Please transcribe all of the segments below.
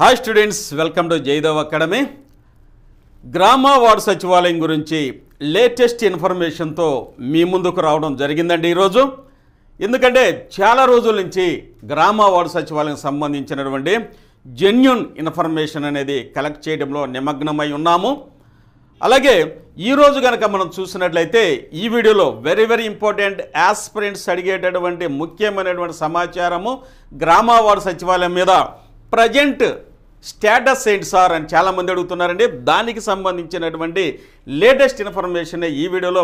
hi students welcome to Jaidev academy గ్రామ ward సచివాలయం గురించి లేటెస్ట్ ఇన్ఫర్మేషన్తో మీ ముందుకు రావడం జరిగిందండి ఈరోజు ఎందుకంటే చాలా రోజుల నుంచి గ్రామ వార్డు సచివాలయం సంబంధించినటువంటి జెన్యున్ ఇన్ఫర్మేషన్ అనేది కలెక్ట్ చేయడంలో నిమగ్నమై ఉన్నాము అలాగే ఈరోజు కనుక మనం చూసినట్లయితే ఈ వీడియోలో వెరీ వెరీ ఇంపార్టెంట్ యాస్పిరెంట్స్ అడిగేటటువంటి ముఖ్యమైనటువంటి సమాచారము గ్రామ వార్డు సచివాలయం మీద ప్రజెంట్ స్టేటస్ ఏంటి సార్ అని చాలామంది అడుగుతున్నారండి దానికి సంబంధించినటువంటి లేటెస్ట్ ఇన్ఫర్మేషన్ ఈ వీడియోలో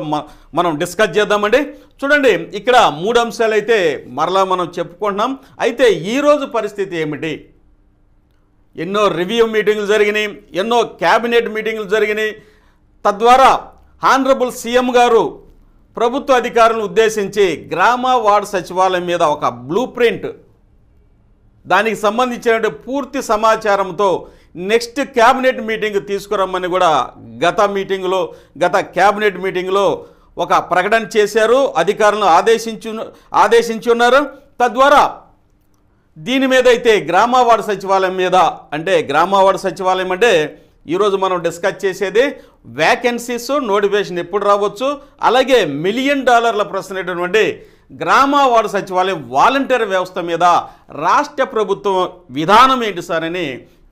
మనం డిస్కస్ చేద్దామండి చూడండి ఇక్కడ మూడు అంశాలు అయితే మరలా మనం చెప్పుకుంటున్నాం అయితే ఈరోజు పరిస్థితి ఏమిటి ఎన్నో రివ్యూ మీటింగ్లు జరిగినాయి ఎన్నో క్యాబినెట్ మీటింగ్లు జరిగినాయి తద్వారా ఆనరబుల్ సీఎం గారు ప్రభుత్వ అధికారులను ఉద్దేశించి గ్రామ వార్డు సచివాలయం మీద ఒక బ్లూ ప్రింట్ దానికి సంబంధించిన పూర్తి సమాచారంతో నెక్స్ట్ క్యాబినెట్ మీటింగ్ తీసుకురమ్మని కూడా గత మీటింగ్లో గత క్యాబినెట్ మీటింగ్లో ఒక ప్రకటన చేశారు అధికారులను ఆదేశించు ఆదేశించున్నారు తద్వారా దీని మీద అయితే గ్రామవార్డు సచివాలయం మీద అంటే గ్రామవార్డు సచివాలయం అంటే ఈరోజు మనం డిస్కస్ చేసేది వ్యాకెన్సీస్ నోటిఫికేషన్ ఎప్పుడు రావచ్చు అలాగే మిలియన్ డాలర్ల ప్రశ్న గ్రామ వార్డు సచివాలయం వాలంటీర్ వ్యవస్థ మీద రాష్ట్ర ప్రభుత్వం విధానం ఏంటి సార్ అని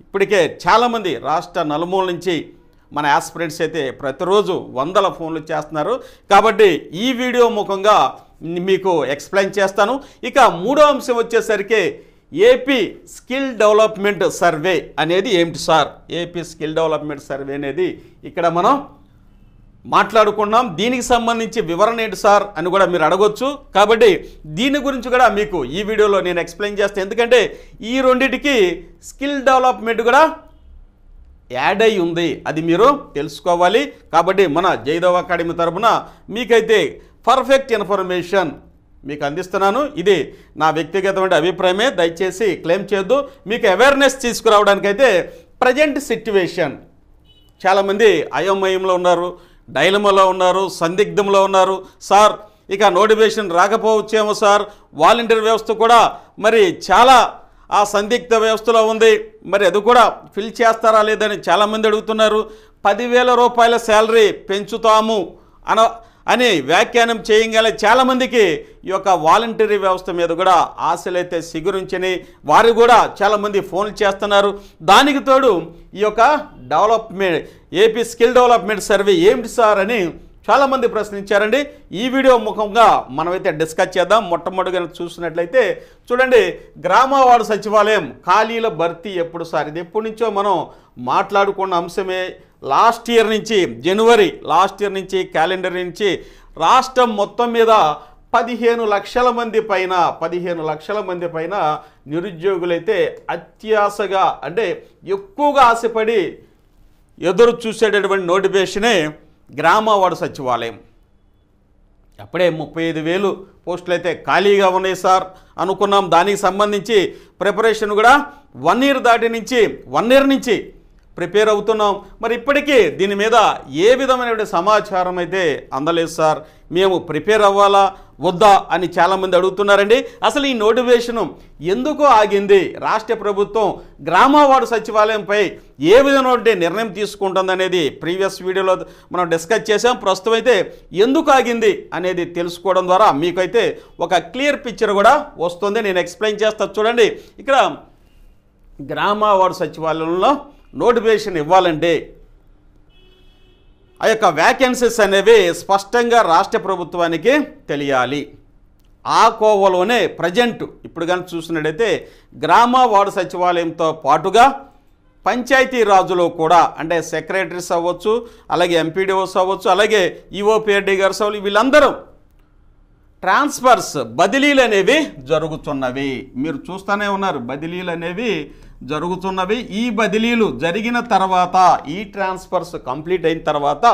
ఇప్పటికే చాలామంది రాష్ట్ర నలుమూల నుంచి మన యాస్పిరెంట్స్ అయితే ప్రతిరోజు వందల ఫోన్లు చేస్తున్నారు కాబట్టి ఈ వీడియో ముఖంగా మీకు ఎక్స్ప్లెయిన్ చేస్తాను ఇక మూడో అంశం వచ్చేసరికి ఏపీ స్కిల్ డెవలప్మెంట్ సర్వే అనేది ఏమిటి sir AP skill development survey అనేది ఇక్కడ మనం మాట్లాడుకున్నాం దీనికి సంబంధించి వివరణ ఏంటి సార్ అని కూడా మీరు అడగొచ్చు కాబట్టి దీని గురించి కూడా మీకు ఈ వీడియోలో నేను ఎక్స్ప్లెయిన్ చేస్తాను ఎందుకంటే ఈ రెండింటికి స్కిల్ డెవలప్మెంట్ కూడా యాడ్ అయి ఉంది అది మీరు తెలుసుకోవాలి కాబట్టి మన జయదేవ్ అకాడమీ తరఫున మీకైతే పర్ఫెక్ట్ ఇన్ఫర్మేషన్ మీకు అందిస్తున్నాను ఇది నా వ్యక్తిగతమైన అభిప్రాయమే దయచేసి క్లెయిమ్ చేయొద్దు మీకు అవేర్నెస్ తీసుకురావడానికైతే ప్రజెంట్ సిట్యువేషన్ చాలామంది అయోమయంలో ఉన్నారు డైలమాలో ఉన్నారు సందిగ్ధంలో ఉన్నారు సార్ ఇక నోటిఫికేషన్ రాకపోవచ్చేమో సార్ వాలంటీర్ వ్యవస్థ కూడా మరి చాలా ఆ సందిగ్ధ వ్యవస్థలో ఉంది మరి అది కూడా ఫిల్ చేస్తారా లేదని చాలామంది అడుగుతున్నారు పదివేల రూపాయల శాలరీ పెంచుతాము అన అని వ్యాఖ్యానం చేయగల చాలామందికి ఈ యొక్క వాలంటరీ వ్యవస్థ మీద కూడా ఆశలైతే సిగురించని వారు కూడా చాలామంది ఫోన్లు చేస్తున్నారు దానికి తోడు ఈ యొక్క development AP skill development survey ఏమిటి సార్ అని చాలామంది ప్రశ్నించారండి ఈ వీడియో ముఖంగా మనమైతే డిస్కస్ చేద్దాం మొట్టమొదటిగా చూసినట్లయితే చూడండి గ్రామవాడ సచివాలయం ఖాళీల భర్తీ ఎప్పుడు సార్ ఇది ఎప్పటి నుంచో మనం మాట్లాడుకున్న అంశమే లాస్ట్ ఇయర్ నుంచి జనవరి లాస్ట్ ఇయర్ నుంచి క్యాలెండర్ నుంచి రాష్ట్రం మొత్తం మీద పదిహేను లక్షల మంది పైన పదిహేను లక్షల మంది పైన నిరుద్యోగులైతే అత్యాసగా అంటే ఎక్కువగా ఆశపడి ఎదురు చూసేటటువంటి నోటిఫికేషనే గ్రామవాడ సచివాలయం అప్పుడే ముప్పై ఐదు వేలు పోస్టులు అయితే ఖాళీగా ఉన్నాయి సార్ అనుకున్నాం దానికి సంబంధించి ప్రిపరేషన్ కూడా వన్ ఇయర్ దాటి నుంచి వన్ ఇయర్ నుంచి ప్రిపేర్ అవుతున్నాం మరి ఇప్పటికీ దీని మీద ఏ విధమైనటువంటి సమాచారం అయితే అందలేదు సార్ మేము ప్రిపేర్ అవ్వాలా వద్దా అని చాలామంది అడుగుతున్నారండి అసలు ఈ నోటిఫికేషన్ ఎందుకు ఆగింది రాష్ట్ర ప్రభుత్వం గ్రామవాడు సచివాలయంపై ఏ విధమైనటువంటి నిర్ణయం తీసుకుంటుందనేది ప్రీవియస్ వీడియోలో మనం డిస్కస్ చేసాం ప్రస్తుతం అయితే ఎందుకు ఆగింది అనేది తెలుసుకోవడం ద్వారా మీకైతే ఒక క్లియర్ పిక్చర్ కూడా వస్తుంది నేను ఎక్స్ప్లెయిన్ చేస్తా చూడండి ఇక్కడ గ్రామవాడు సచివాలయంలో నోటిఫికేషన్ ఇవ్వాలంటే ఆ యొక్క వ్యాకెన్సీస్ అనేవి స్పష్టంగా రాష్ట్ర ప్రభుత్వానికి తెలియాలి ఆ కోవలోనే ప్రజెంట్ ఇప్పుడు కానీ చూసినట్టయితే గ్రామ వార్డు సచివాలయంతో పాటుగా పంచాయతీ రాజులో కూడా అంటే సెక్రటరీస్ అవ్వచ్చు అలాగే ఎంపీడీఓస్ అవ్వచ్చు అలాగే ఈఓపీఆర్డీ e గారు అవ్వచ్చు వీళ్ళందరూ ట్రాన్స్ఫర్స్ బదిలీలు అనేవి జరుగుతున్నవి మీరు చూస్తూనే ఉన్నారు బదిలీలు అనేవి జరుగుతున్నవి ఈ బదిలీలు జరిగిన తర్వాత ఈ ట్రాన్స్ఫర్స్ కంప్లీట్ అయిన తర్వాత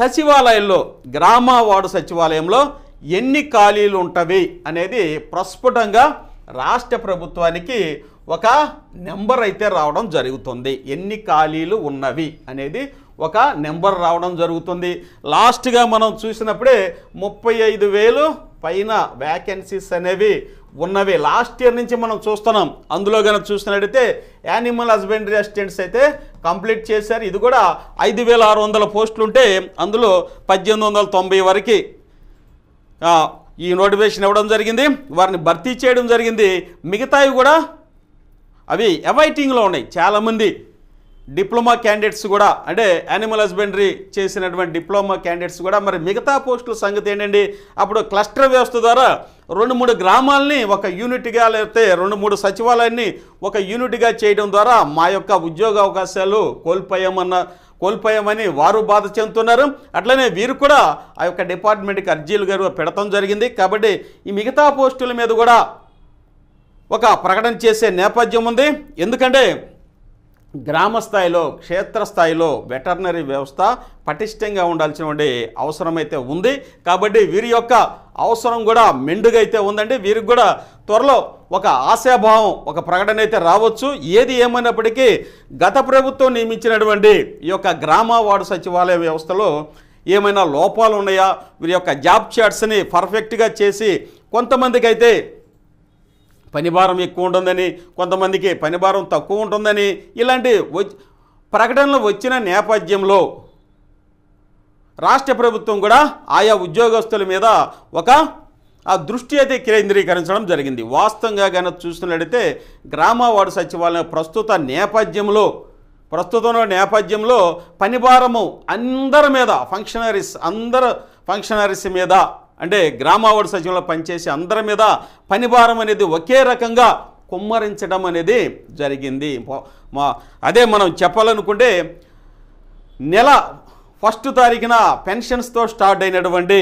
సచివాలయంలో గ్రామ వార్డు సచివాలయంలో ఎన్ని ఖాళీలు ఉంటవి అనేది ప్రస్ఫుటంగా రాష్ట్ర ప్రభుత్వానికి ఒక నెంబర్ అయితే రావడం జరుగుతుంది ఎన్ని ఖాళీలు ఉన్నవి అనేది ఒక నెంబర్ రావడం జరుగుతుంది లాస్ట్గా మనం చూసినప్పుడే ముప్పై ఐదు వేలు పైన వ్యాకెన్సీస్ అనేవి ఉన్నవి లాస్ట్ ఇయర్ నుంచి మనం చూస్తున్నాం అందులో కనుక చూసినట్టయితే యానిమల్ హస్బెండరీ అసిస్టెంట్స్ అయితే కంప్లీట్ చేశారు ఇది కూడా ఐదు వేల ఆరు వందల పోస్టులు ఉంటే అందులో పద్దెనిమిది వందల తొంభై వరకు ఈ నోటిఫికేషన్ ఇవ్వడం జరిగింది వారిని భర్తీ చేయడం జరిగింది మిగతావి కూడా అవి అవైటింగ్లో ఉన్నాయి చాలామంది డిప్లొమా క్యాండిడేట్స్ కూడా అంటే యానిమల్ హస్బెండరీ చేసినటువంటి డిప్లొమా క్యాండిడేట్స్ కూడా మరి మిగతా పోస్టుల సంగతి ఏంటండి అప్పుడు క్లస్టర్ వ్యవస్థ ద్వారా రెండు మూడు గ్రామాలని ఒక యూనిట్గా లేకపోతే రెండు మూడు సచివాలయాన్ని ఒక యూనిట్గా చేయడం ద్వారా మా యొక్క ఉద్యోగ అవకాశాలు కోల్పోయామన్న కోల్పోయామని వారు బాధ చెందుతున్నారు అట్లనే వీరు కూడా ఆ యొక్క డిపార్ట్మెంట్కి అర్జీలు గారు పెడతాం జరిగింది కాబట్టి ఈ మిగతా పోస్టుల మీద కూడా ఒక ప్రకటన చేసే నేపథ్యం ఉంది ఎందుకంటే గ్రామ స్థాయిలో క్షేత్రస్థాయిలో వెటర్నరీ వ్యవస్థ పటిష్టంగా ఉండాల్సినటువంటి అవసరమైతే ఉంది కాబట్టి వీరి యొక్క అవసరం కూడా మెండుగా అయితే ఉందండి వీరికి కూడా త్వరలో ఒక ఆశాభావం ఒక ప్రకటన అయితే రావచ్చు ఏది ఏమైనప్పటికీ గత ప్రభుత్వం నియమించినటువంటి ఈ యొక్క గ్రామ వార్డు సచివాలయ వ్యవస్థలో ఏమైనా లోపాలు ఉన్నాయా వీరి యొక్క జాబ్ చాట్స్ని పర్ఫెక్ట్గా చేసి కొంతమందికి అయితే పనిభారం ఎక్కువ ఉంటుందని కొంతమందికి పనిభారం తక్కువ ఉంటుందని ఇలాంటి ప్రకటనలు వచ్చిన నేపథ్యంలో రాష్ట్ర ప్రభుత్వం కూడా ఆయా ఉద్యోగస్తుల మీద ఒక ఆ దృష్టి అయితే కేంద్రీకరించడం జరిగింది వాస్తవంగా కనుక గ్రామ గ్రామవార్డు సచివాలయం ప్రస్తుత నేపథ్యంలో ప్రస్తుతం నేపథ్యంలో పనిభారము అందరి మీద ఫంక్షనరీస్ అందరు ఫంక్షనరీస్ మీద అంటే గ్రామావార్డు సచివంలో పనిచేసే అందరి మీద పనిభారం అనేది ఒకే రకంగా కుమ్మరించడం అనేది జరిగింది అదే మనం చెప్పాలనుకుంటే నెల ఫస్ట్ తారీఖున పెన్షన్స్తో స్టార్ట్ అయినటువంటి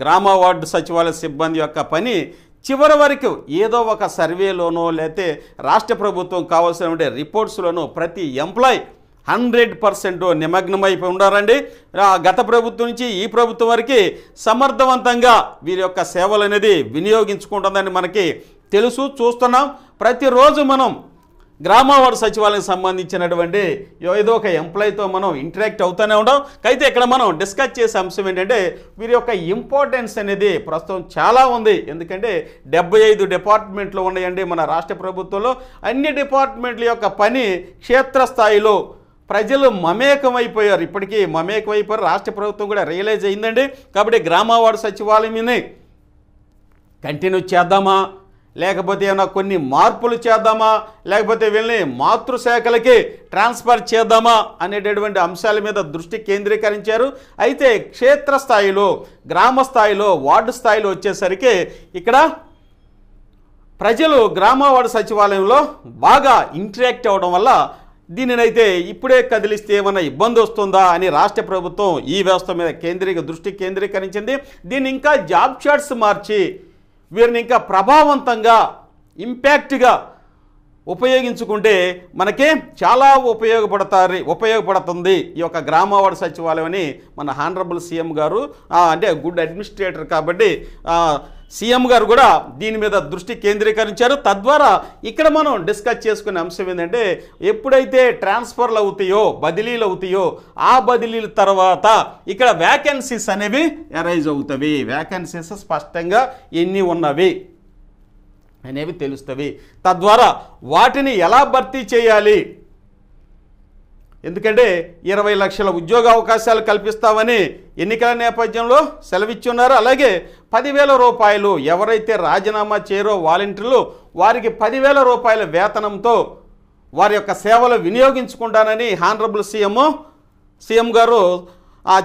గ్రామ వార్డు సచివాలయ సిబ్బంది యొక్క పని చివరి వరకు ఏదో ఒక సర్వేలోనో లేతే రాష్ట్ర ప్రభుత్వం కావాల్సినటువంటి రిపోర్ట్స్లోనో ప్రతి ఎంప్లాయ్ హండ్రెడ్ పర్సెంట్ నిమగ్నమైపోయి ఉన్నారండి గత ప్రభుత్వం నుంచి ఈ ప్రభుత్వం వరకు సమర్థవంతంగా వీరి యొక్క సేవలు అనేది వినియోగించుకుంటుందని మనకి తెలుసు చూస్తున్నాం ప్రతిరోజు మనం గ్రామవాడ సచివాలయం సంబంధించినటువంటి ఏదో ఒక ఎంప్లాయీతో మనం ఇంటరాక్ట్ అవుతూనే ఉండం అయితే ఇక్కడ మనం డిస్కస్ చేసే అంశం ఏంటంటే వీరి యొక్క ఇంపార్టెన్స్ అనేది ప్రస్తుతం చాలా ఉంది ఎందుకంటే డెబ్బై ఐదు డిపార్ట్మెంట్లు ఉన్నాయండి మన రాష్ట్ర ప్రభుత్వంలో అన్ని డిపార్ట్మెంట్ల యొక్క పని క్షేత్రస్థాయిలో ప్రజలు మమేకమైపోయారు ఇప్పటికీ మమేకమైపోయారు రాష్ట్ర ప్రభుత్వం కూడా రియలైజ్ అయిందండి కాబట్టి గ్రామవాడ సచివాలయంని కంటిన్యూ చేద్దామా లేకపోతే ఏమైనా కొన్ని మార్పులు చేద్దామా లేకపోతే వీళ్ళని మాతృశాఖలకి ట్రాన్స్ఫర్ చేద్దామా అనేటటువంటి అంశాల మీద దృష్టి కేంద్రీకరించారు అయితే క్షేత్రస్థాయిలో గ్రామ స్థాయిలో వార్డు స్థాయిలో వచ్చేసరికి ఇక్కడ ప్రజలు గ్రామవార్డు సచివాలయంలో బాగా ఇంటరాక్ట్ అవ్వడం వల్ల దీనినైతే ఇప్పుడే కదిలిస్తే ఏమైనా ఇబ్బంది వస్తుందా అని రాష్ట్ర ప్రభుత్వం ఈ వ్యవస్థ మీద కేంద్రీక దృష్టి కేంద్రీకరించింది దీన్ని ఇంకా జాబ్ షార్ట్స్ మార్చి వీరిని ఇంకా ప్రభావవంతంగా ఇంపాక్ట్గా ఉపయోగించుకుంటే మనకే చాలా ఉపయోగపడతారు ఉపయోగపడుతుంది ఈ యొక్క గ్రామవాడ సచివాలయం అని మన హానరబుల్ సీఎం గారు అంటే గుడ్ అడ్మినిస్ట్రేటర్ కాబట్టి సీఎం గారు కూడా దీని మీద దృష్టి కేంద్రీకరించారు తద్వారా ఇక్కడ మనం డిస్కస్ చేసుకునే అంశం ఏంటంటే ఎప్పుడైతే ట్రాన్స్ఫర్లు అవుతాయో బదిలీలు అవుతాయో ఆ బదిలీల తర్వాత ఇక్కడ వ్యాకెన్సీస్ అనేవి అరైజ్ అవుతాయి వ్యాకెన్సీస్ స్పష్టంగా ఎన్ని ఉన్నవి అనేవి తెలుస్తవి తద్వారా వాటిని ఎలా భర్తీ చేయాలి ఎందుకంటే ఇరవై లక్షల ఉద్యోగ అవకాశాలు కల్పిస్తామని ఎన్నికల నేపథ్యంలో సెలవిచ్చున్నారు అలాగే పదివేల రూపాయలు ఎవరైతే రాజీనామా చేయరో వాలంటీర్లు వారికి పదివేల రూపాయల వేతనంతో వారి యొక్క సేవలు వినియోగించుకుంటానని హానరబుల్ సీఎం సీఎం గారు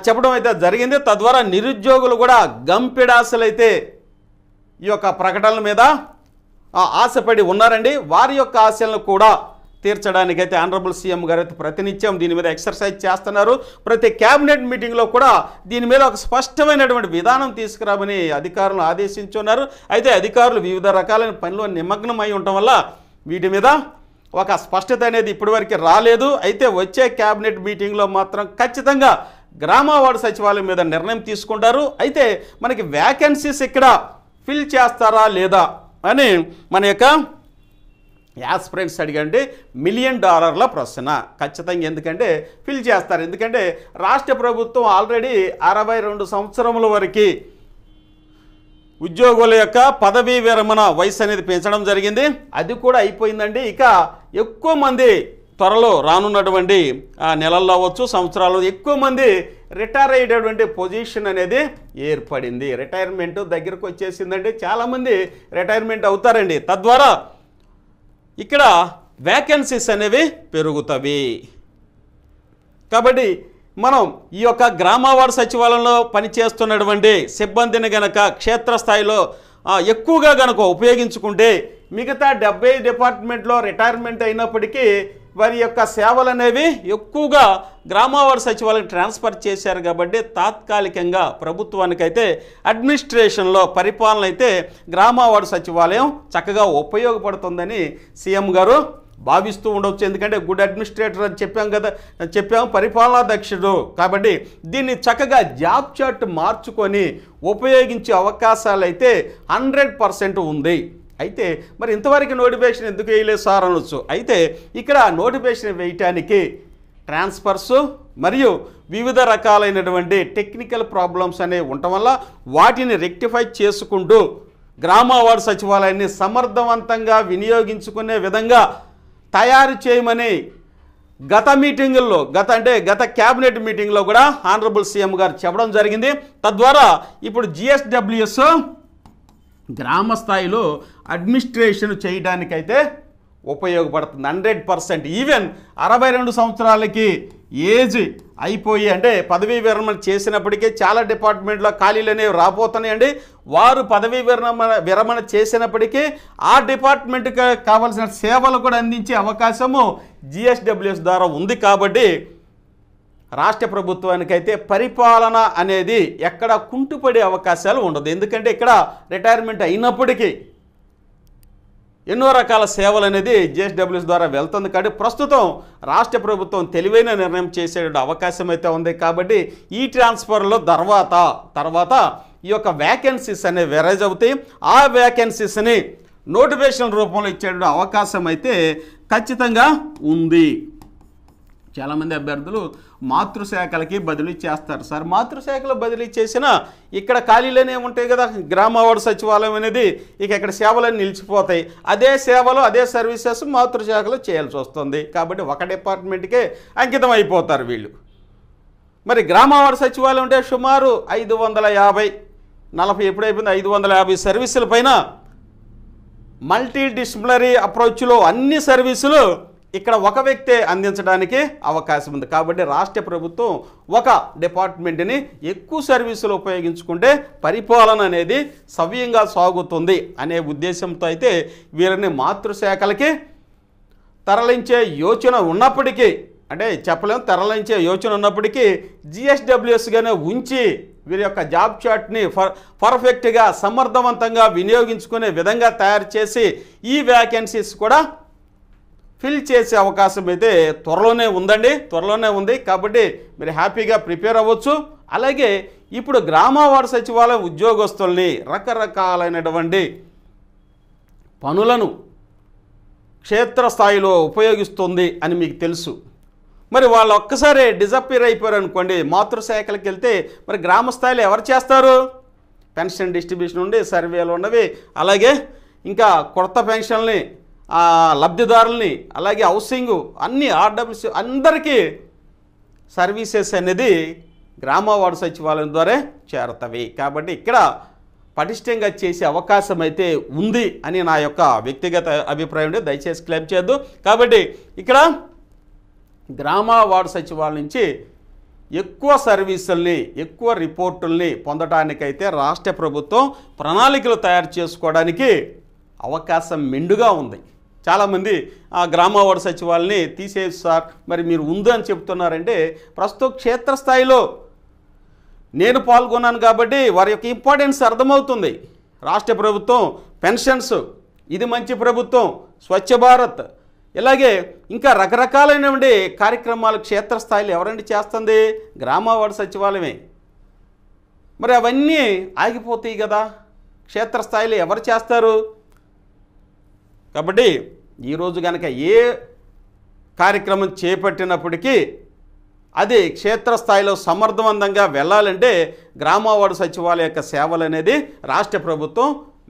చెప్పడం అయితే జరిగింది తద్వారా నిరుద్యోగులు కూడా గంపిడాసలైతే ఈ యొక్క ప్రకటనల మీద ఆశపడి ఉన్నారండి వారి యొక్క ఆశలను కూడా తీర్చడానికైతే ఆనరబుల్ సీఎం గారు అయితే ప్రతినిత్యం దీని మీద ఎక్సర్సైజ్ చేస్తున్నారు ప్రతి క్యాబినెట్ మీటింగ్లో కూడా దీని మీద ఒక స్పష్టమైనటువంటి విధానం తీసుకురామని అధికారులను ఆదేశించున్నారు అయితే అధికారులు వివిధ రకాలైన పనిలో అయి ఉండటం వల్ల వీటి మీద ఒక స్పష్టత అనేది ఇప్పటివరకు రాలేదు అయితే వచ్చే క్యాబినెట్ మీటింగ్లో మాత్రం ఖచ్చితంగా గ్రామ వార్డు సచివాలయం మీద నిర్ణయం తీసుకుంటారు అయితే మనకి వ్యాకెన్సీస్ ఇక్కడ ఫిల్ చేస్తారా లేదా అని మన యొక్క యాస్పిరెంట్స్ అడిగండి మిలియన్ డాలర్ల ప్రశ్న ఖచ్చితంగా ఎందుకంటే ఫిల్ చేస్తారు ఎందుకంటే రాష్ట్ర ప్రభుత్వం ఆల్రెడీ అరవై రెండు సంవత్సరముల వరకు ఉద్యోగుల యొక్క పదవీ విరమణ వయసు అనేది పెంచడం జరిగింది అది కూడా అయిపోయిందండి ఇక ఎక్కువ మంది త్వరలో రానున్నటువంటి నెలల్లో అవ్వచ్చు సంవత్సరాలు ఎక్కువ మంది రిటైర్ అయ్యేటటువంటి పొజిషన్ అనేది ఏర్పడింది రిటైర్మెంట్ దగ్గరకు వచ్చేసిందంటే చాలామంది రిటైర్మెంట్ అవుతారండి తద్వారా ఇక్కడ వ్యాకెన్సీస్ అనేవి పెరుగుతవి కాబట్టి మనం ఈ యొక్క గ్రామవాడ సచివాలయంలో పనిచేస్తున్నటువంటి సిబ్బందిని గనక క్షేత్రస్థాయిలో ఎక్కువగా గనక ఉపయోగించుకుంటే మిగతా డెబ్బై డిపార్ట్మెంట్లో రిటైర్మెంట్ అయినప్పటికీ వారి యొక్క సేవలు అనేవి ఎక్కువగా గ్రామవారి సచివాలయం ట్రాన్స్ఫర్ చేశారు కాబట్టి తాత్కాలికంగా ప్రభుత్వానికైతే అడ్మినిస్ట్రేషన్లో పరిపాలన అయితే గ్రామవారి సచివాలయం చక్కగా ఉపయోగపడుతుందని సీఎం గారు భావిస్తూ ఉండవచ్చు ఎందుకంటే గుడ్ అడ్మినిస్ట్రేటర్ అని చెప్పాం కదా చెప్పాము పరిపాలనా దక్షుడు కాబట్టి దీన్ని చక్కగా జాబ్ చార్ట్ మార్చుకొని ఉపయోగించే అవకాశాలు అయితే హండ్రెడ్ పర్సెంట్ ఉంది అయితే మరి ఇంతవరకు నోటిఫికేషన్ ఎందుకు వేయలేదు సార్ అనొచ్చు అయితే ఇక్కడ నోటిఫికేషన్ వేయటానికి ట్రాన్స్ఫర్స్ మరియు వివిధ రకాలైనటువంటి టెక్నికల్ ప్రాబ్లమ్స్ అనేవి ఉండటం వల్ల వాటిని రెక్టిఫై చేసుకుంటూ గ్రామ వార్డు సచివాలయాన్ని సమర్థవంతంగా వినియోగించుకునే విధంగా తయారు చేయమని గత మీటింగుల్లో గత అంటే గత క్యాబినెట్ మీటింగ్లో కూడా ఆనరబుల్ సీఎం గారు చెప్పడం జరిగింది తద్వారా ఇప్పుడు జిఎస్డబ్ల్యూఎస్ గ్రామ స్థాయిలో అడ్మినిస్ట్రేషన్ చేయడానికైతే ఉపయోగపడుతుంది హండ్రెడ్ పర్సెంట్ ఈవెన్ అరవై రెండు సంవత్సరాలకి ఏజ్ అయిపోయి అంటే పదవీ విరమణ చేసినప్పటికీ చాలా డిపార్ట్మెంట్లో ఖాళీలు అనేవి రాబోతున్నాయండి వారు పదవీ విరమణ విరమణ చేసినప్పటికీ ఆ డిపార్ట్మెంట్కి కావాల్సిన సేవలు కూడా అందించే అవకాశము జిఎస్డబ్ల్యూఎస్ ద్వారా ఉంది కాబట్టి రాష్ట్ర ప్రభుత్వానికైతే పరిపాలన అనేది ఎక్కడ కుంటుపడే అవకాశాలు ఉండదు ఎందుకంటే ఇక్కడ రిటైర్మెంట్ అయినప్పటికీ ఎన్నో రకాల సేవలు అనేది జేఎస్డబ్ల్యూఎస్ ద్వారా వెళ్తుంది కాబట్టి ప్రస్తుతం రాష్ట్ర ప్రభుత్వం తెలివైన నిర్ణయం చేసే అవకాశం అయితే ఉంది కాబట్టి ఈ ట్రాన్స్ఫర్లో తర్వాత తర్వాత ఈ యొక్క వ్యాకెన్సీస్ అనేవి వెరైజ్ అవుతాయి ఆ వ్యాకెన్సీస్ని నోటిఫికేషన్ రూపంలో ఇచ్చే అవకాశం అయితే ఖచ్చితంగా ఉంది చాలామంది అభ్యర్థులు మాతృశాఖలకి బదిలీ చేస్తారు సార్ మాతృశాఖలు బదిలీ చేసినా ఇక్కడ ఖాళీలనే ఉంటాయి కదా గ్రామవాడ సచివాలయం అనేది ఇక ఇక్కడ సేవలన్నీ నిలిచిపోతాయి అదే సేవలు అదే సర్వీసెస్ మాతృశాఖలు చేయాల్సి వస్తుంది కాబట్టి ఒక డిపార్ట్మెంట్కే అంకితం అయిపోతారు వీళ్ళు మరి గ్రామవాడ సచివాలయం అంటే సుమారు ఐదు వందల యాభై నలభై ఎప్పుడైపోయింది ఐదు వందల యాభై సర్వీసుల పైన మల్టీ డిసిప్లినరీ అప్రోచ్లో అన్ని సర్వీసులు ఇక్కడ ఒక వ్యక్తే అందించడానికి అవకాశం ఉంది కాబట్టి రాష్ట్ర ప్రభుత్వం ఒక డిపార్ట్మెంట్ని ఎక్కువ సర్వీసులు ఉపయోగించుకుంటే పరిపాలన అనేది సవ్యంగా సాగుతుంది అనే ఉద్దేశంతో అయితే వీరిని మాతృశాఖలకి తరలించే యోచన ఉన్నప్పటికీ అంటే చెప్పలేము తరలించే యోచన ఉన్నప్పటికీ జిఎస్డబ్ల్యూఎస్గానే ఉంచి వీరి యొక్క జాబ్ చాట్ని ఫర్ పర్ఫెక్ట్గా సమర్థవంతంగా వినియోగించుకునే విధంగా తయారు చేసి ఈ వ్యాకెన్సీస్ కూడా ఫిల్ చేసే అవకాశం అయితే త్వరలోనే ఉందండి త్వరలోనే ఉంది కాబట్టి మీరు హ్యాపీగా ప్రిపేర్ అవ్వచ్చు అలాగే ఇప్పుడు గ్రామవార్డు సచివాలయ ఉద్యోగస్తుల్ని రకరకాలైనటువంటి పనులను క్షేత్రస్థాయిలో ఉపయోగిస్తుంది అని మీకు తెలుసు మరి వాళ్ళు ఒక్కసారి డిజపేర్ అయిపోయారు అనుకోండి మాతృశాఖలకు వెళ్తే మరి గ్రామ స్థాయిలో ఎవరు చేస్తారు పెన్షన్ డిస్ట్రిబ్యూషన్ ఉండి సర్వేలు ఉన్నవి అలాగే ఇంకా కొత్త పెన్షన్ని లబ్ధిదారుల్ని అలాగే హౌసింగ్ అన్ని ఆర్డబ్ల్యూసీ అందరికీ సర్వీసెస్ అనేది గ్రామ వార్డు సచివాలయం ద్వారా చేరతవి కాబట్టి ఇక్కడ పటిష్టంగా చేసే అవకాశం అయితే ఉంది అని నా యొక్క వ్యక్తిగత అభిప్రాయం దయచేసి క్లెయిమ్ చేయొద్దు కాబట్టి ఇక్కడ గ్రామ వార్డు సచివాలయం నుంచి ఎక్కువ సర్వీసుల్ని ఎక్కువ రిపోర్టుల్ని పొందటానికైతే రాష్ట్ర ప్రభుత్వం ప్రణాళికలు తయారు చేసుకోవడానికి అవకాశం మెండుగా ఉంది చాలామంది ఆ గ్రామ వార్డు సచివాలని తీసేసి సార్ మరి మీరు ఉందని చెప్తున్నారంటే ప్రస్తుతం క్షేత్రస్థాయిలో నేను పాల్గొన్నాను కాబట్టి వారి యొక్క ఇంపార్టెన్స్ అర్థమవుతుంది రాష్ట్ర ప్రభుత్వం పెన్షన్స్ ఇది మంచి ప్రభుత్వం స్వచ్ఛ భారత్ ఇలాగే ఇంకా రకరకాలైనటువంటి కార్యక్రమాలు క్షేత్రస్థాయిలో ఎవరండి చేస్తుంది వార్డు సచివాలయమే మరి అవన్నీ ఆగిపోతాయి కదా క్షేత్రస్థాయిలో ఎవరు చేస్తారు కాబట్టి ఈరోజు కనుక ఏ కార్యక్రమం చేపట్టినప్పటికీ అది క్షేత్రస్థాయిలో సమర్థవంతంగా వెళ్ళాలంటే గ్రామవాడు సచివాలయ యొక్క సేవలు అనేది రాష్ట్ర ప్రభుత్వం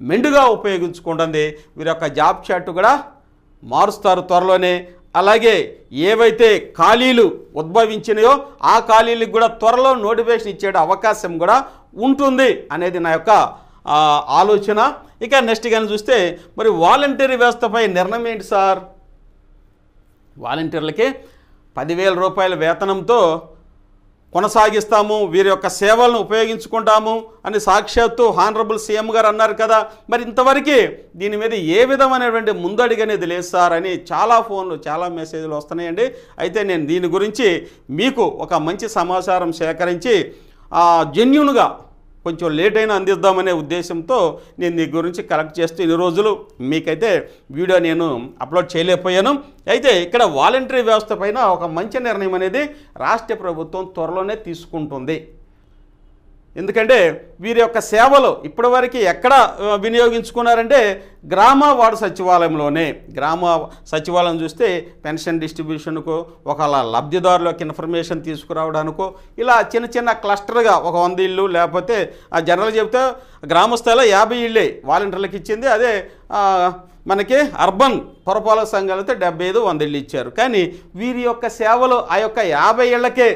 మెండుగా ఉపయోగించుకుంటుంది వీరి యొక్క జాబ్ చాట్ కూడా మారుస్తారు త్వరలోనే అలాగే ఏవైతే ఖాళీలు ఉద్భవించినాయో ఆ ఖాళీలకు కూడా త్వరలో నోటిఫికేషన్ ఇచ్చే అవకాశం కూడా ఉంటుంది అనేది నా యొక్క ఆలోచన ఇక నెక్స్ట్ కానీ చూస్తే మరి వాలంటీర్ వ్యవస్థపై నిర్ణయం ఏంటి సార్ వాలంటీర్లకి పదివేల రూపాయల వేతనంతో కొనసాగిస్తాము వీరి యొక్క సేవలను ఉపయోగించుకుంటాము అని సాక్షాత్తు హానరబుల్ సీఎం గారు అన్నారు కదా మరి ఇంతవరకు దీని మీద ఏ విధమైనటువంటి అనేది లేదు సార్ అని చాలా ఫోన్లు చాలా మెసేజ్లు వస్తున్నాయండి అయితే నేను దీని గురించి మీకు ఒక మంచి సమాచారం సేకరించి జెన్యున్గా కొంచెం లేట్ అయినా అందిద్దామనే ఉద్దేశంతో నేను దీని గురించి కలెక్ట్ చేస్తూ ఇన్ని రోజులు మీకైతే వీడియో నేను అప్లోడ్ చేయలేకపోయాను అయితే ఇక్కడ వాలంటరీ వ్యవస్థ పైన ఒక మంచి నిర్ణయం అనేది రాష్ట్ర ప్రభుత్వం త్వరలోనే తీసుకుంటుంది ఎందుకంటే వీరి యొక్క సేవలు ఇప్పటివరకు ఎక్కడ వినియోగించుకున్నారంటే గ్రామ వార్డు సచివాలయంలోనే గ్రామ సచివాలయం చూస్తే పెన్షన్ డిస్ట్రిబ్యూషన్కు ఒకవేళ లబ్ధిదారులకు ఇన్ఫర్మేషన్ తీసుకురావడానికో ఇలా చిన్న చిన్న క్లస్టర్గా ఒక వంద ఇళ్ళు లేకపోతే ఆ జనరల్ చెబితే గ్రామస్థాయిలో యాభై ఇళ్ళే వాలంటీర్లకు ఇచ్చింది అదే మనకి అర్బన్ పురపాలక సంఘాలతో డెబ్బై ఐదు వంద ఇళ్ళు ఇచ్చారు కానీ వీరి యొక్క సేవలు ఆ యొక్క యాభై ఇళ్ళకే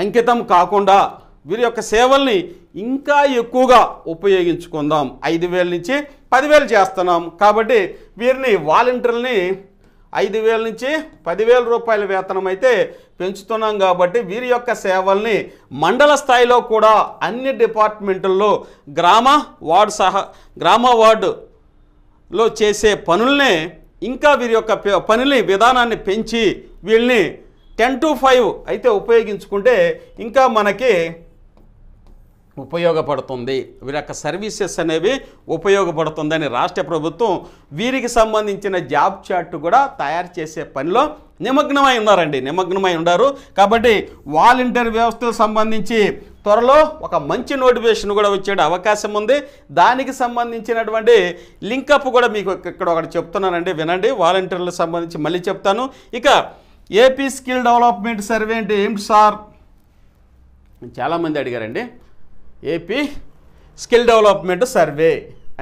అంకితం కాకుండా వీరి యొక్క సేవల్ని ఇంకా ఎక్కువగా ఉపయోగించుకుందాం ఐదు వేల నుంచి పదివేలు చేస్తున్నాం కాబట్టి వీరిని వాలంటీర్లని ఐదు వేల నుంచి పదివేల రూపాయల వేతనం అయితే పెంచుతున్నాం కాబట్టి వీరి యొక్క సేవల్ని మండల స్థాయిలో కూడా అన్ని డిపార్ట్మెంటుల్లో గ్రామ వార్డు సహా గ్రామ వార్డులో చేసే పనుల్ని ఇంకా వీరి యొక్క పనిని విధానాన్ని పెంచి వీళ్ళని టెన్ టు ఫైవ్ అయితే ఉపయోగించుకుంటే ఇంకా మనకి ఉపయోగపడుతుంది వీరి యొక్క సర్వీసెస్ అనేవి ఉపయోగపడుతుందని రాష్ట్ర ప్రభుత్వం వీరికి సంబంధించిన జాబ్ చార్ట్ కూడా తయారు చేసే పనిలో నిమగ్నమై ఉన్నారండి నిమగ్నమై ఉన్నారు కాబట్టి వాలంటీర్ వ్యవస్థకు సంబంధించి త్వరలో ఒక మంచి నోటిఫికేషన్ కూడా వచ్చే అవకాశం ఉంది దానికి సంబంధించినటువంటి లింకప్ కూడా మీకు ఇక్కడ ఒకటి చెప్తున్నానండి వినండి వాలంటీర్లకు సంబంధించి మళ్ళీ చెప్తాను ఇక ఏపీ స్కిల్ డెవలప్మెంట్ సర్వే అంటే ఏంటి సార్ చాలామంది అడిగారండి ఏపీ స్కిల్ డెవలప్మెంట్ సర్వే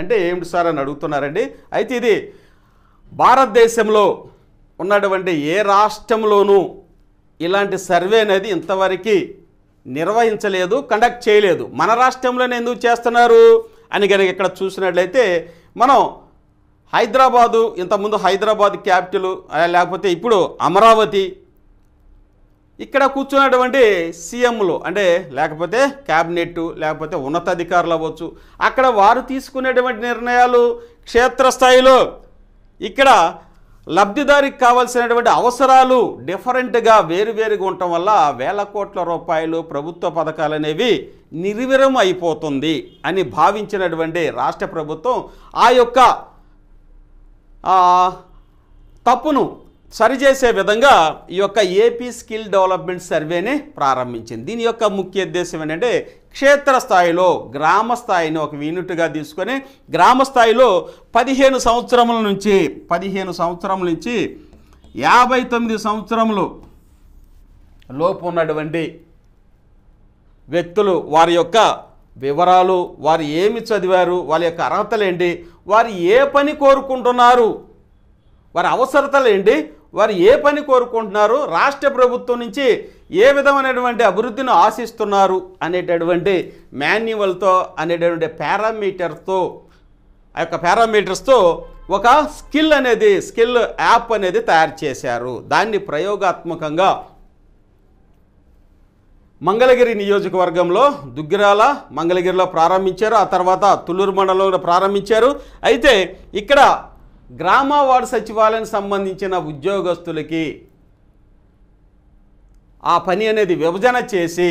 అంటే ఏమిటి సార్ అని అడుగుతున్నారండి అయితే ఇది భారతదేశంలో ఉన్నటువంటి ఏ రాష్ట్రంలోనూ ఇలాంటి సర్వే అనేది ఇంతవరకు నిర్వహించలేదు కండక్ట్ చేయలేదు మన రాష్ట్రంలోనే ఎందుకు చేస్తున్నారు అని కనుక ఇక్కడ చూసినట్లయితే మనం హైదరాబాదు ఇంతకుముందు హైదరాబాద్ క్యాపిటల్ లేకపోతే ఇప్పుడు అమరావతి ఇక్కడ కూర్చున్నటువంటి సీఎంలు అంటే లేకపోతే క్యాబినెట్ లేకపోతే ఉన్నతాధికారులు అవ్వచ్చు అక్కడ వారు తీసుకునేటువంటి నిర్ణయాలు క్షేత్రస్థాయిలో ఇక్కడ లబ్ధిదారికి కావాల్సినటువంటి అవసరాలు డిఫరెంట్గా వేరువేరుగా ఉండటం వల్ల వేల కోట్ల రూపాయలు ప్రభుత్వ పథకాలు అనేవి నిర్వీరం అయిపోతుంది అని భావించినటువంటి రాష్ట్ర ప్రభుత్వం ఆ యొక్క తప్పును సరిచేసే విధంగా ఈ యొక్క ఏపీ స్కిల్ డెవలప్మెంట్ సర్వేని ప్రారంభించింది దీని యొక్క ముఖ్య ఉద్దేశం ఏంటంటే క్షేత్రస్థాయిలో గ్రామ స్థాయిని ఒక యూనిట్గా తీసుకొని గ్రామ స్థాయిలో పదిహేను సంవత్సరముల నుంచి పదిహేను సంవత్సరముల నుంచి యాభై తొమ్మిది సంవత్సరములు లోపు ఉన్నటువంటి వ్యక్తులు వారి యొక్క వివరాలు వారు ఏమి చదివారు వాళ్ళ యొక్క అర్హతలేంటి వారు ఏ పని కోరుకుంటున్నారు వారి అవసరతలేంటి వారు ఏ పని కోరుకుంటున్నారు రాష్ట్ర ప్రభుత్వం నుంచి ఏ విధమైనటువంటి అభివృద్ధిని ఆశిస్తున్నారు అనేటటువంటి మాన్యువల్తో అనేటటువంటి పారామీటర్తో ఆ యొక్క పారామీటర్స్తో ఒక స్కిల్ అనేది స్కిల్ యాప్ అనేది తయారు చేశారు దాన్ని ప్రయోగాత్మకంగా మంగళగిరి నియోజకవర్గంలో దుగ్గిరాల మంగళగిరిలో ప్రారంభించారు ఆ తర్వాత తుళ్ళూరు మండలంలో ప్రారంభించారు అయితే ఇక్కడ గ్రామ వార్డు సచివాలయానికి సంబంధించిన ఉద్యోగస్తులకి ఆ పని అనేది విభజన చేసి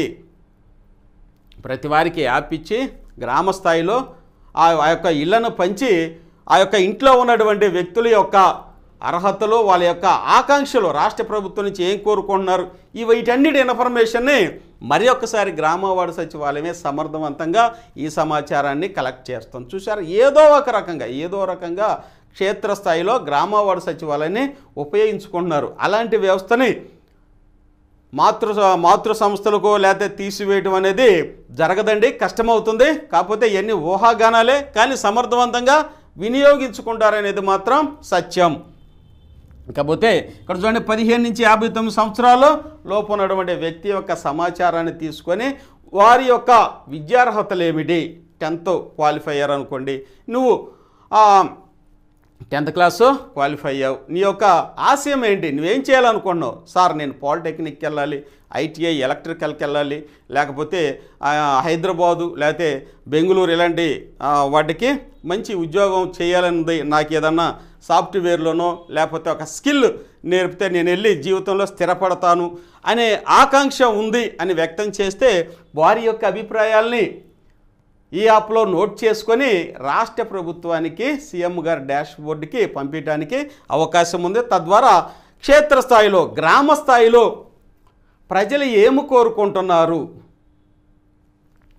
ప్రతి వారికి యాప్ ఇచ్చి గ్రామ స్థాయిలో ఆ యొక్క ఇళ్లను పంచి ఆ యొక్క ఇంట్లో ఉన్నటువంటి వ్యక్తుల యొక్క అర్హతలు వాళ్ళ యొక్క ఆకాంక్షలు రాష్ట్ర ప్రభుత్వం నుంచి ఏం కోరుకుంటున్నారు ఈ వీటన్నిటి ఇన్ఫర్మేషన్ని మరి ఒక్కసారి గ్రామవాడ సచివాలయమే సమర్థవంతంగా ఈ సమాచారాన్ని కలెక్ట్ చేస్తుంది చూసారు ఏదో ఒక రకంగా ఏదో రకంగా క్షేత్రస్థాయిలో గ్రామవాడ సచివాలయాన్ని ఉపయోగించుకుంటున్నారు అలాంటి వ్యవస్థని మాతృ మాతృ సంస్థలకు లేకపోతే తీసివేయటం అనేది జరగదండి కష్టమవుతుంది కాకపోతే ఎన్ని ఊహాగానాలే కానీ సమర్థవంతంగా వినియోగించుకుంటారనేది మాత్రం సత్యం ఇకపోతే ఇక్కడ చూడండి పదిహేను నుంచి యాభై తొమ్మిది సంవత్సరాలు లోపు ఉన్నటువంటి వ్యక్తి యొక్క సమాచారాన్ని తీసుకొని వారి యొక్క విద్యార్హతలు ఏమిటి టెన్త్ క్వాలిఫై అయ్యారు అనుకోండి నువ్వు టెన్త్ క్లాసు క్వాలిఫై అయ్యావు నీ యొక్క ఆశయం ఏంటి నువ్వేం చేయాలనుకున్నావు సార్ నేను పాలిటెక్నిక్కి వెళ్ళాలి ఐటీఐ ఎలక్ట్రికల్కి వెళ్ళాలి లేకపోతే హైదరాబాదు లేకపోతే బెంగళూరు ఇలాంటి వాటికి మంచి ఉద్యోగం చేయాలన్నది నాకు ఏదన్నా సాఫ్ట్వేర్లోనో లేకపోతే ఒక స్కిల్ నేర్పితే నేను వెళ్ళి జీవితంలో స్థిరపడతాను అనే ఆకాంక్ష ఉంది అని వ్యక్తం చేస్తే వారి యొక్క అభిప్రాయాల్ని ఈ యాప్లో నోట్ చేసుకొని రాష్ట్ర ప్రభుత్వానికి సీఎం గారి డాష్ బోర్డుకి పంపించడానికి అవకాశం ఉంది తద్వారా క్షేత్రస్థాయిలో గ్రామ స్థాయిలో ప్రజలు ఏమి కోరుకుంటున్నారు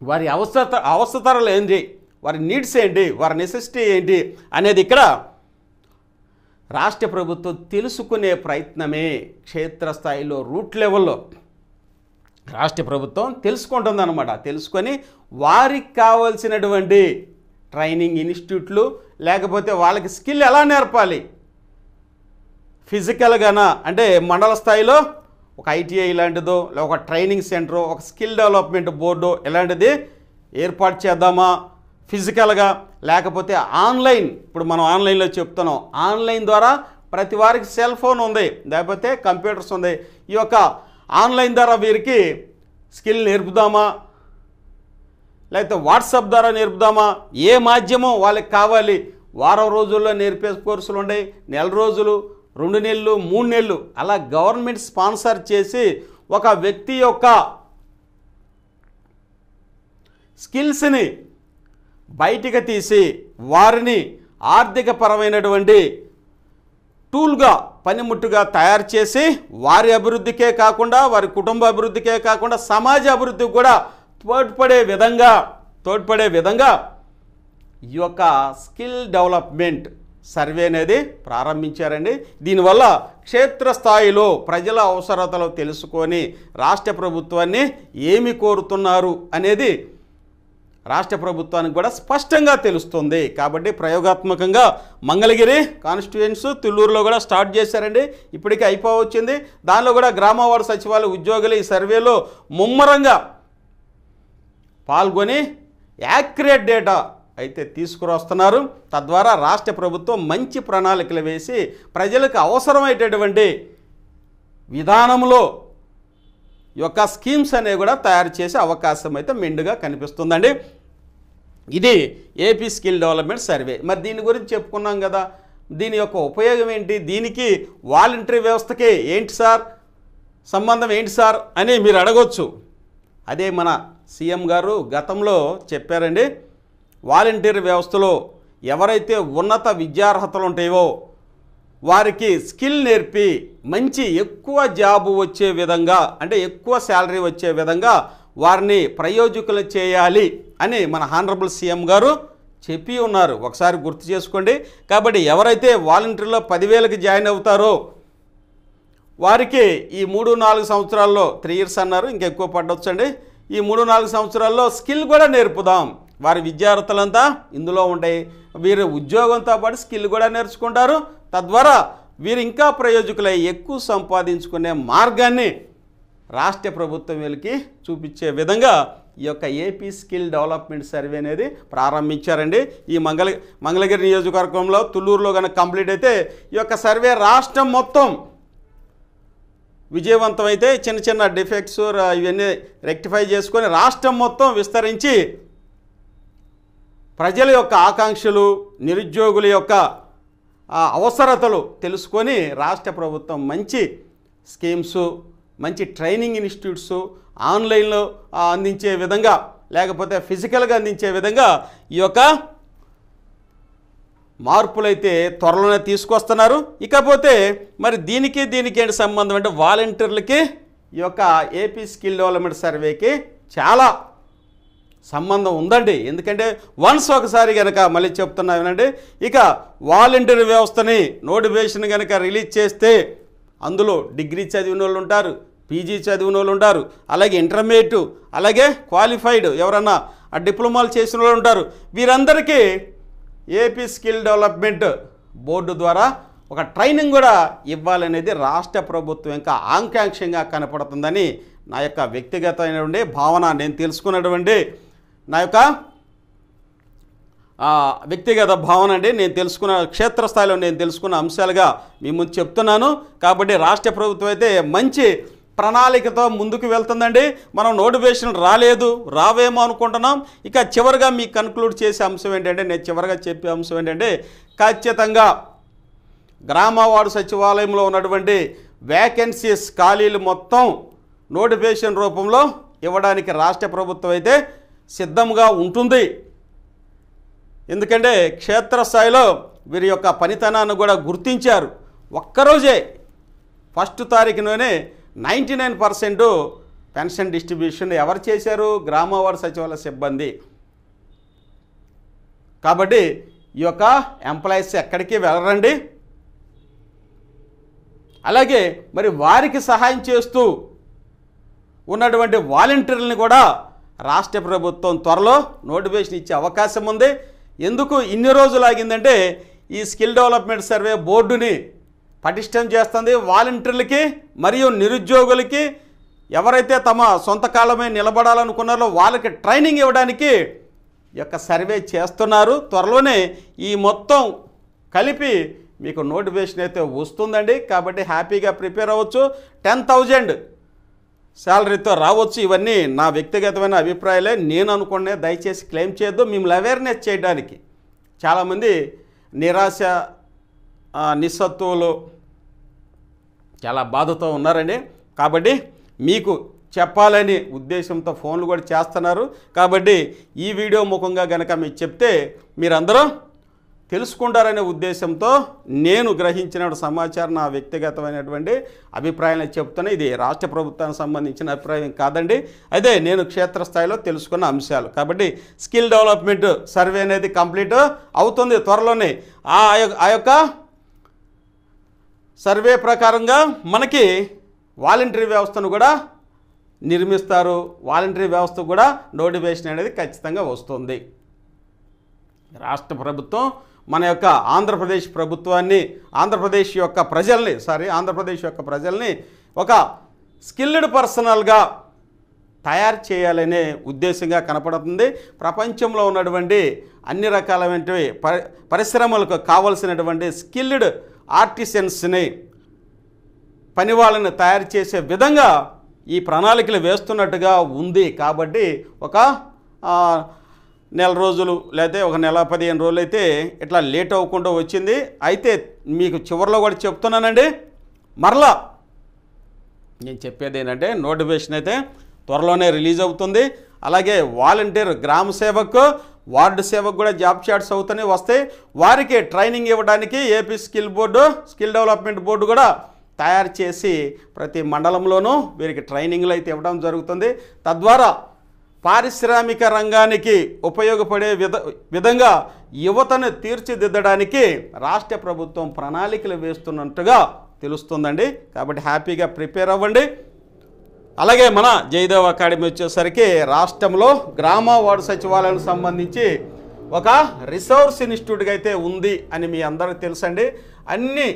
వారి అవసరత అవసరతరలు ఏంటి వారి నీడ్స్ ఏంటి వారి నెసెసిటీ ఏంటి అనేది ఇక్కడ రాష్ట్ర ప్రభుత్వం తెలుసుకునే ప్రయత్నమే క్షేత్రస్థాయిలో రూట్ లెవెల్లో రాష్ట్ర ప్రభుత్వం తెలుసుకుంటుందన్నమాట తెలుసుకొని వారికి కావలసినటువంటి ట్రైనింగ్ ఇన్స్టిట్యూట్లు లేకపోతే వాళ్ళకి స్కిల్ ఎలా నేర్పాలి ఫిజికల్గానా అంటే మండల స్థాయిలో ఒక ఐటీఐ ఇలాంటిదో ఒక ట్రైనింగ్ సెంటరో ఒక స్కిల్ డెవలప్మెంట్ బోర్డు ఇలాంటిది ఏర్పాటు చేద్దామా ఫిజికల్గా లేకపోతే ఆన్లైన్ ఇప్పుడు మనం ఆన్లైన్లో చెప్తున్నాం ఆన్లైన్ ద్వారా ప్రతి వారికి సెల్ ఫోన్ ఉంది లేకపోతే కంప్యూటర్స్ ఉంది ఈ యొక్క ఆన్లైన్ ద్వారా వీరికి స్కిల్ నేర్పుదామా లేకపోతే వాట్సాప్ ద్వారా నేర్పుదామా ఏ మాధ్యమం వాళ్ళకి కావాలి వారం రోజుల్లో నేర్పే కోర్సులు ఉన్నాయి నెల రోజులు రెండు నెలలు మూడు నెలలు అలా గవర్నమెంట్ స్పాన్సర్ చేసి ఒక వ్యక్తి యొక్క స్కిల్స్ని బయటికి తీసి వారిని ఆర్థిక పరమైనటువంటి టూల్గా పనిముట్టుగా తయారు చేసి వారి అభివృద్ధికే కాకుండా వారి కుటుంబ అభివృద్ధికే కాకుండా సమాజ అభివృద్ధికి కూడా తోడ్పడే విధంగా తోడ్పడే విధంగా ఈ యొక్క స్కిల్ డెవలప్మెంట్ సర్వే అనేది ప్రారంభించారండి దీనివల్ల క్షేత్రస్థాయిలో ప్రజల అవసరతలు తెలుసుకొని రాష్ట్ర ప్రభుత్వాన్ని ఏమి కోరుతున్నారు అనేది రాష్ట్ర ప్రభుత్వానికి కూడా స్పష్టంగా తెలుస్తుంది కాబట్టి ప్రయోగాత్మకంగా మంగళగిరి కాన్స్టిట్యుయెంట్స్ తిల్లూరులో కూడా స్టార్ట్ చేశారండి ఇప్పటికే అయిపోవచ్చింది దానిలో కూడా గ్రామవార్డు సచివాలయ ఉద్యోగులు ఈ సర్వేలో ముమ్మరంగా పాల్గొని యాక్యురేట్ డేటా అయితే తీసుకురొస్తున్నారు తద్వారా రాష్ట్ర ప్రభుత్వం మంచి ప్రణాళికలు వేసి ప్రజలకు అవసరమైనటువంటి విధానంలో యొక్క స్కీమ్స్ అనేవి కూడా తయారు చేసే అవకాశం అయితే మెండుగా కనిపిస్తుందండి ఇది ఏపీ స్కిల్ డెవలప్మెంట్ సర్వే మరి దీని గురించి చెప్పుకున్నాం కదా దీని యొక్క ఉపయోగం ఏంటి దీనికి వాలంటరీ వ్యవస్థకి ఏంటి సార్ సంబంధం ఏంటి సార్ అని మీరు అడగచ్చు అదే మన సీఎం గారు గతంలో చెప్పారండి వాలంటీర్ వ్యవస్థలో ఎవరైతే ఉన్నత విద్యార్హతలు ఉంటాయో వారికి స్కిల్ నేర్పి మంచి ఎక్కువ జాబు వచ్చే విధంగా అంటే ఎక్కువ శాలరీ వచ్చే విధంగా వారిని ప్రయోజకులు చేయాలి అని మన హానరబుల్ సీఎం గారు చెప్పి ఉన్నారు ఒకసారి గుర్తు చేసుకోండి కాబట్టి ఎవరైతే వాలంటీర్లో పదివేలకు జాయిన్ అవుతారో వారికి ఈ మూడు నాలుగు సంవత్సరాల్లో త్రీ ఇయర్స్ అన్నారు ఇంకా ఎక్కువ అండి ఈ మూడు నాలుగు సంవత్సరాల్లో స్కిల్ కూడా నేర్పుదాం వారి విద్యార్థులంతా ఇందులో ఉంటాయి వీరు ఉద్యోగంతో పాటు స్కిల్ కూడా నేర్చుకుంటారు తద్వారా వీరు ఇంకా ప్రయోజకులై ఎక్కువ సంపాదించుకునే మార్గాన్ని రాష్ట్ర ప్రభుత్వం వీళ్ళకి చూపించే విధంగా ఈ యొక్క ఏపీ స్కిల్ డెవలప్మెంట్ సర్వే అనేది ప్రారంభించారండి ఈ మంగళ మంగళగిరి నియోజకవర్గంలో తుళ్ళూరులో కనుక కంప్లీట్ అయితే ఈ యొక్క సర్వే రాష్ట్రం మొత్తం విజయవంతమైతే చిన్న చిన్న డిఫెక్ట్స్ ఇవన్నీ రెక్టిఫై చేసుకొని రాష్ట్రం మొత్తం విస్తరించి ప్రజల యొక్క ఆకాంక్షలు నిరుద్యోగుల యొక్క అవసరతలు తెలుసుకొని రాష్ట్ర ప్రభుత్వం మంచి స్కీమ్స్ మంచి ట్రైనింగ్ ఇన్స్టిట్యూట్స్ ఆన్లైన్లో అందించే విధంగా లేకపోతే ఫిజికల్గా అందించే విధంగా ఈ యొక్క మార్పులైతే త్వరలోనే తీసుకొస్తున్నారు ఇకపోతే మరి దీనికి దీనికి ఏంటి సంబంధం అంటే వాలంటీర్లకి ఈ యొక్క ఏపీ స్కిల్ డెవలప్మెంట్ సర్వేకి చాలా సంబంధం ఉందండి ఎందుకంటే వన్స్ ఒకసారి కనుక మళ్ళీ చెప్తున్నా వినండి ఇక వాలంటీర్ వ్యవస్థని నోటిఫికేషన్ కనుక రిలీజ్ చేస్తే అందులో డిగ్రీ చదివిన వాళ్ళు ఉంటారు పీజీ చదివిన వాళ్ళు ఉంటారు అలాగే ఇంటర్మీడియట్ అలాగే క్వాలిఫైడ్ ఎవరన్నా ఆ డిప్లొమాలు చేసిన వాళ్ళు ఉంటారు వీరందరికీ ఏపీ స్కిల్ డెవలప్మెంట్ బోర్డు ద్వారా ఒక ట్రైనింగ్ కూడా ఇవ్వాలనేది రాష్ట్ర ప్రభుత్వం ఇంకా ఆకాంక్షంగా కనపడుతుందని నా యొక్క వ్యక్తిగతమైనటువంటి భావన నేను తెలుసుకున్నటువంటి నా యొక్క వ్యక్తిగత భావన అండి నేను తెలుసుకున్న క్షేత్రస్థాయిలో నేను తెలుసుకున్న అంశాలుగా మీ ముందు చెప్తున్నాను కాబట్టి రాష్ట్ర ప్రభుత్వం అయితే మంచి ప్రణాళికతో ముందుకు వెళ్తుందండి మనం నోటిఫికేషన్ రాలేదు రావేమో అనుకుంటున్నాం ఇక చివరిగా మీకు కన్క్లూడ్ చేసే అంశం ఏంటంటే నేను చివరిగా చెప్పే అంశం ఏంటంటే ఖచ్చితంగా గ్రామవాడు సచివాలయంలో ఉన్నటువంటి వ్యాకెన్సీస్ ఖాళీలు మొత్తం నోటిఫికేషన్ రూపంలో ఇవ్వడానికి రాష్ట్ర ప్రభుత్వం అయితే సిద్ధంగా ఉంటుంది ఎందుకంటే క్షేత్రస్థాయిలో వీరి యొక్క పనితనాన్ని కూడా గుర్తించారు ఒక్కరోజే ఫస్ట్ తారీఖులోనే ninety nine percent pension distribution ఎవరు చేశారు గ్రామ వార్డు సచివాలయ సిబ్బంది కాబట్టి ఈ యొక్క ఎంప్లాయీస్ ఎక్కడికి వెళ్ళరండి అలాగే మరి వారికి సహాయం చేస్తూ ఉన్నటువంటి వాలంటీర్లని కూడా రాష్ట్ర ప్రభుత్వం త్వరలో నోటిఫికేషన్ ఇచ్చే అవకాశం ఉంది ఎందుకు ఇన్ని రోజులు ఆగిందంటే ఈ స్కిల్ డెవలప్మెంట్ సర్వే బోర్డుని పటిష్టం చేస్తుంది వాలంటీర్లకి మరియు నిరుద్యోగులకి ఎవరైతే తమ సొంత కాలమే నిలబడాలనుకున్నారో వాళ్ళకి ట్రైనింగ్ ఇవ్వడానికి యొక్క సర్వే చేస్తున్నారు త్వరలోనే ఈ మొత్తం కలిపి మీకు నోటిఫికేషన్ అయితే వస్తుందండి కాబట్టి హ్యాపీగా ప్రిపేర్ అవ్వచ్చు టెన్ థౌజండ్ శాలరీతో రావచ్చు ఇవన్నీ నా వ్యక్తిగతమైన అభిప్రాయాలే నేను అనుకునే దయచేసి క్లెయిమ్ చేయొద్దు మిమ్మల్ని అవేర్నెస్ చేయడానికి చాలామంది నిరాశ నిస్సత్తువులు చాలా బాధతో ఉన్నారండి కాబట్టి మీకు చెప్పాలని ఉద్దేశంతో ఫోన్లు కూడా చేస్తున్నారు కాబట్టి ఈ వీడియో ముఖంగా కనుక మీకు చెప్తే మీరందరూ తెలుసుకుంటారనే ఉద్దేశంతో నేను గ్రహించిన సమాచారం నా వ్యక్తిగతమైనటువంటి అభిప్రాయాన్ని చెప్తున్నా ఇది రాష్ట్ర ప్రభుత్వానికి సంబంధించిన అభిప్రాయం కాదండి అదే నేను క్షేత్రస్థాయిలో తెలుసుకున్న అంశాలు కాబట్టి స్కిల్ డెవలప్మెంట్ సర్వే అనేది కంప్లీట్ అవుతుంది త్వరలోనే ఆ యొక్క సర్వే ప్రకారంగా మనకి వాలంటరీ వ్యవస్థను కూడా నిర్మిస్తారు వాలంటరీ వ్యవస్థ కూడా నోటిఫికేషన్ అనేది ఖచ్చితంగా వస్తుంది రాష్ట్ర ప్రభుత్వం మన యొక్క ఆంధ్రప్రదేశ్ ప్రభుత్వాన్ని ఆంధ్రప్రదేశ్ యొక్క ప్రజల్ని సారీ ఆంధ్రప్రదేశ్ యొక్క ప్రజల్ని ఒక స్కిల్డ్ పర్సనల్గా తయారు చేయాలనే ఉద్దేశంగా కనపడుతుంది ప్రపంచంలో ఉన్నటువంటి అన్ని రకాలైనటువంటి పరిశ్రమలకు కావలసినటువంటి స్కిల్డ్ ఆర్టిసన్స్ని పని వాళ్ళని తయారు చేసే విధంగా ఈ ప్రణాళికలు వేస్తున్నట్టుగా ఉంది కాబట్టి ఒక నెల రోజులు లేకపోతే ఒక నెల పదిహేను రోజులు అయితే ఇట్లా లేట్ అవ్వకుండా వచ్చింది అయితే మీకు చివరిలో కూడా చెప్తున్నానండి మరలా నేను చెప్పేది ఏంటంటే నోటిఫికేషన్ అయితే త్వరలోనే రిలీజ్ అవుతుంది అలాగే వాలంటీర్ గ్రామ సేవకు వార్డు సేవకు కూడా జాబ్ చాట్స్ అవుతూనే వస్తాయి వారికి ట్రైనింగ్ ఇవ్వడానికి AP skill board skill development board కూడా తయారు చేసి ప్రతి మండలంలోనూ వీరికి ట్రైనింగ్లు అయితే ఇవ్వడం జరుగుతుంది తద్వారా పారిశ్రామిక రంగానికి ఉపయోగపడే విధ విధంగా యువతను తీర్చిదిద్దడానికి రాష్ట్ర ప్రభుత్వం ప్రణాళికలు వేస్తున్నట్టుగా తెలుస్తుందండి కాబట్టి హ్యాపీగా ప్రిపేర్ అవ్వండి అలాగే మన జయదేవ్ అకాడమీ వచ్చేసరికి రాష్ట్రంలో గ్రామ వార్డు సచివాలయానికి సంబంధించి ఒక రిసోర్స్ ఇన్స్టిట్యూట్గా అయితే ఉంది అని మీ అందరికీ తెలుసండి అన్ని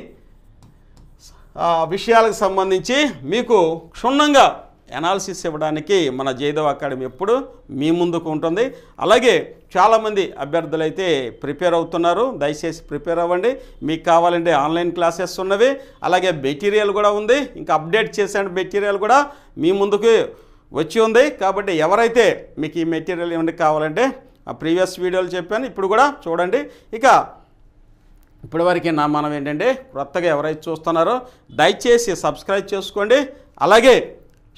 విషయాలకు సంబంధించి మీకు క్షుణ్ణంగా ఎనాలిసిస్ ఇవ్వడానికి మన జయదేవ్ అకాడమీ ఎప్పుడు మీ ముందుకు ఉంటుంది అలాగే చాలామంది అభ్యర్థులు అయితే ప్రిపేర్ అవుతున్నారు దయచేసి ప్రిపేర్ అవ్వండి మీకు కావాలంటే ఆన్లైన్ క్లాసెస్ ఉన్నవి అలాగే మెటీరియల్ కూడా ఉంది ఇంకా అప్డేట్ చేసిన మెటీరియల్ కూడా మీ ముందుకు వచ్చి ఉంది కాబట్టి ఎవరైతే మీకు ఈ మెటీరియల్ ఏమంటే కావాలంటే ఆ ప్రీవియస్ వీడియోలు చెప్పాను ఇప్పుడు కూడా చూడండి ఇక ఇప్పటివరకు నా మనం ఏంటంటే కొత్తగా ఎవరైతే చూస్తున్నారో దయచేసి సబ్స్క్రైబ్ చేసుకోండి అలాగే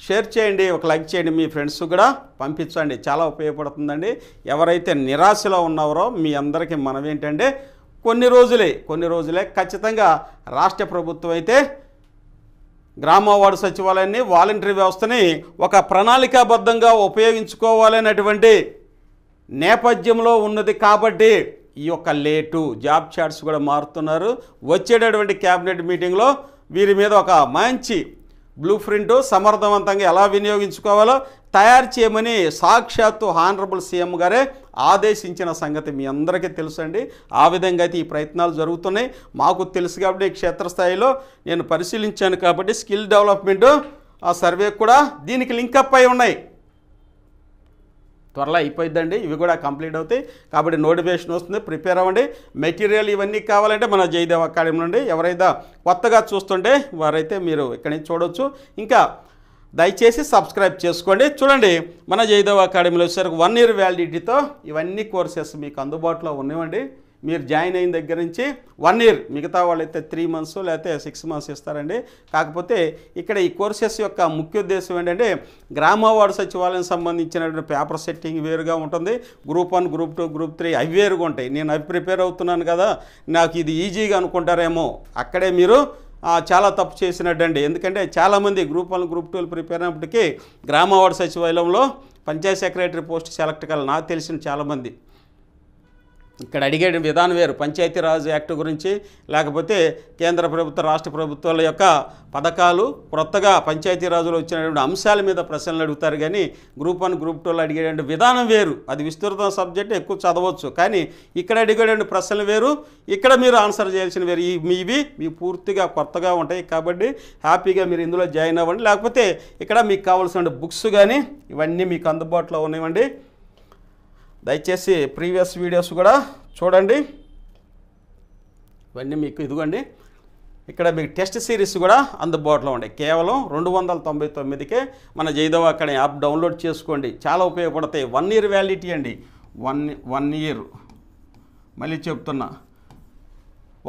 షేర్ చేయండి ఒక లైక్ చేయండి మీ ఫ్రెండ్స్ కూడా పంపించండి చాలా ఉపయోగపడుతుందండి ఎవరైతే నిరాశలో ఉన్నారో మీ అందరికీ మనం ఏంటంటే కొన్ని రోజులే కొన్ని రోజులే ఖచ్చితంగా రాష్ట్ర ప్రభుత్వం అయితే గ్రామ వార్డు సచివాలయాన్ని వాలంటరీ వ్యవస్థని ఒక ప్రణాళికాబద్ధంగా ఉపయోగించుకోవాలనేటువంటి నేపథ్యంలో ఉన్నది కాబట్టి ఈ యొక్క లేటు జాబ్ చార్ట్స్ కూడా మారుతున్నారు వచ్చేటటువంటి క్యాబినెట్ మీటింగ్లో వీరి మీద ఒక మంచి బ్లూ ప్రింట్ సమర్థవంతంగా ఎలా వినియోగించుకోవాలో తయారు చేయమని సాక్షాత్తు హానరబుల్ సీఎం గారే ఆదేశించిన సంగతి మీ అందరికీ తెలుసండి ఆ విధంగా అయితే ఈ ప్రయత్నాలు జరుగుతున్నాయి మాకు తెలుసు కాబట్టి క్షేత్రస్థాయిలో నేను పరిశీలించాను కాబట్టి స్కిల్ డెవలప్మెంట్ ఆ సర్వే కూడా దీనికి లింకప్ అయి ఉన్నాయి త్వరలో అయిపోయిందండి ఇవి కూడా కంప్లీట్ అవుతాయి కాబట్టి నోటిఫికేషన్ వస్తుంది ప్రిపేర్ అవ్వండి మెటీరియల్ ఇవన్నీ కావాలంటే మన జయదేవ్ అకాడమీ నుండి ఎవరైతే కొత్తగా చూస్తుంటే వారైతే మీరు ఇక్కడి నుంచి చూడవచ్చు ఇంకా దయచేసి సబ్స్క్రైబ్ చేసుకోండి చూడండి మన జయదేవ్ అకాడమీలో వచ్చేసరికి వన్ ఇయర్ వ్యాలిడిటీతో ఇవన్నీ కోర్సెస్ మీకు అందుబాటులో ఉన్నాయండి మీరు జాయిన్ అయిన దగ్గర నుంచి వన్ ఇయర్ మిగతా వాళ్ళైతే త్రీ మంత్స్ లేకపోతే సిక్స్ మంత్స్ ఇస్తారండి కాకపోతే ఇక్కడ ఈ కోర్సెస్ యొక్క ముఖ్య ఉద్దేశం ఏంటంటే గ్రామవార్డు సచివాలయం సంబంధించినటువంటి పేపర్ సెట్టింగ్ వేరుగా ఉంటుంది group one group two group three అవి వేరుగా ఉంటాయి నేను అవి ప్రిపేర్ అవుతున్నాను కదా నాకు ఇది ఈజీగా అనుకుంటారేమో అక్కడే మీరు చాలా తప్పు చేసినట్టండి ఎందుకంటే చాలామంది గ్రూప్ వన్ గ్రూప్ టూలు ప్రిపేర్ అయినప్పటికీ గ్రామవార్డు సచివాలయంలో పంచాయత్ సెక్రటరీ పోస్ట్ సెలెక్ట్ కావాలి నాకు తెలిసిన చాలామంది ఇక్కడ అడిగే విధానం వేరు పంచాయతీరాజ్ యాక్ట్ గురించి లేకపోతే కేంద్ర ప్రభుత్వ రాష్ట్ర ప్రభుత్వాల యొక్క పథకాలు కొత్తగా పంచాయతీరాజులో వచ్చినటువంటి అంశాల మీద ప్రశ్నలు అడుగుతారు కానీ గ్రూప్ వన్ గ్రూప్ టూలో అడిగేటువంటి విధానం వేరు అది విస్తృత సబ్జెక్ట్ ఎక్కువ చదవచ్చు కానీ ఇక్కడ అడిగేటువంటి ప్రశ్నలు వేరు ఇక్కడ మీరు ఆన్సర్ చేయాల్సిన వేరు ఇవి మీ పూర్తిగా కొత్తగా ఉంటాయి కాబట్టి హ్యాపీగా మీరు ఇందులో జాయిన్ అవ్వండి లేకపోతే ఇక్కడ మీకు కావాల్సిన బుక్స్ కానీ ఇవన్నీ మీకు అందుబాటులో ఉన్నాయండి దయచేసి ప్రీవియస్ వీడియోస్ కూడా చూడండి ఇవన్నీ మీకు ఇదిగోండి ఇక్కడ మీకు టెస్ట్ సిరీస్ కూడా అందుబాటులో ఉండే కేవలం రెండు వందల తొంభై తొమ్మిదికే మన జైదవ్ అక్కడ యాప్ డౌన్లోడ్ చేసుకోండి చాలా ఉపయోగపడతాయి వన్ ఇయర్ వ్యాలిడిటీ అండి వన్ వన్ ఇయర్ మళ్ళీ చెప్తున్నా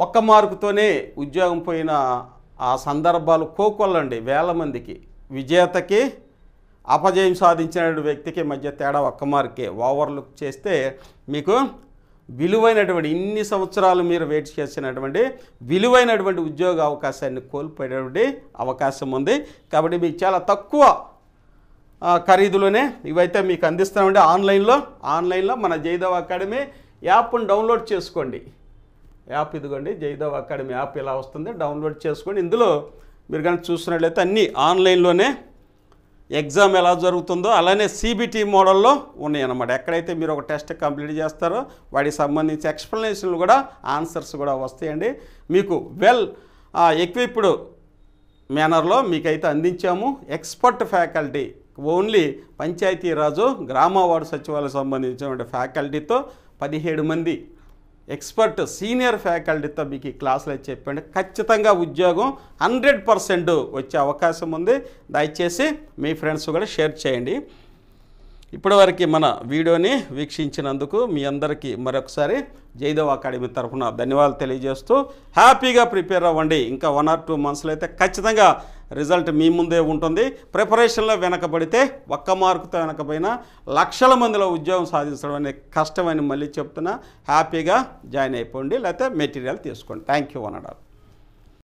ఒక్క మార్కుతోనే ఉద్యోగం పోయిన ఆ సందర్భాలు కోకొల్లండి వేల మందికి విజేతకి అపజయం సాధించిన వ్యక్తికి మధ్య తేడా ఒక్క మార్కే ఓవర్లుక్ చేస్తే మీకు విలువైనటువంటి ఇన్ని సంవత్సరాలు మీరు వెయిట్ చేసినటువంటి విలువైనటువంటి ఉద్యోగ అవకాశాన్ని కోల్పోయేటువంటి అవకాశం ఉంది కాబట్టి మీకు చాలా తక్కువ ఖరీదులోనే ఇవైతే మీకు అందిస్తామండి ఆన్లైన్లో ఆన్లైన్లో మన జైదవ్ అకాడమీ యాప్ను డౌన్లోడ్ చేసుకోండి యాప్ ఇదిగోండి జైదవ్ అకాడమీ యాప్ ఇలా వస్తుంది డౌన్లోడ్ చేసుకోండి ఇందులో మీరు కానీ చూసినట్లయితే అన్నీ ఆన్లైన్లోనే ఎగ్జామ్ ఎలా జరుగుతుందో అలానే సిబిటీ మోడల్లో ఉన్నాయన్నమాట ఎక్కడైతే మీరు ఒక టెస్ట్ కంప్లీట్ చేస్తారో వాటికి సంబంధించి ఎక్స్ప్లెనేషన్లు కూడా ఆన్సర్స్ కూడా వస్తాయండి మీకు వెల్ ఎక్విప్డ్ మేనర్లో మీకైతే అందించాము ఎక్స్పర్ట్ ఫ్యాకల్టీ ఓన్లీ పంచాయతీరాజు గ్రామ వార్డు సచివాలయం సంబంధించినటువంటి ఫ్యాకల్టీతో పదిహేడు మంది ఎక్స్పర్ట్ సీనియర్ ఫ్యాకల్టీతో మీకు ఈ క్లాసులు చెప్పండి ఖచ్చితంగా ఉద్యోగం హండ్రెడ్ పర్సెంట్ వచ్చే అవకాశం ఉంది దయచేసి మీ ఫ్రెండ్స్ కూడా షేర్ చేయండి ఇప్పటివరకు మన వీడియోని వీక్షించినందుకు మీ అందరికీ మరొకసారి జయదేవ్ అకాడమీ తరఫున ధన్యవాదాలు తెలియజేస్తూ హ్యాపీగా ప్రిపేర్ అవ్వండి ఇంకా వన్ ఆర్ టూ మంత్స్లో అయితే ఖచ్చితంగా రిజల్ట్ మీ ముందే ఉంటుంది ప్రిపరేషన్లో వెనకబడితే ఒక్క మార్కుతో వెనకపోయినా లక్షల మందిలో ఉద్యోగం సాధించడం అనేది కష్టమని మళ్ళీ చెప్తున్నా హ్యాపీగా జాయిన్ అయిపోండి లేకపోతే మెటీరియల్ తీసుకోండి థ్యాంక్ యూ వన్ అనడాలి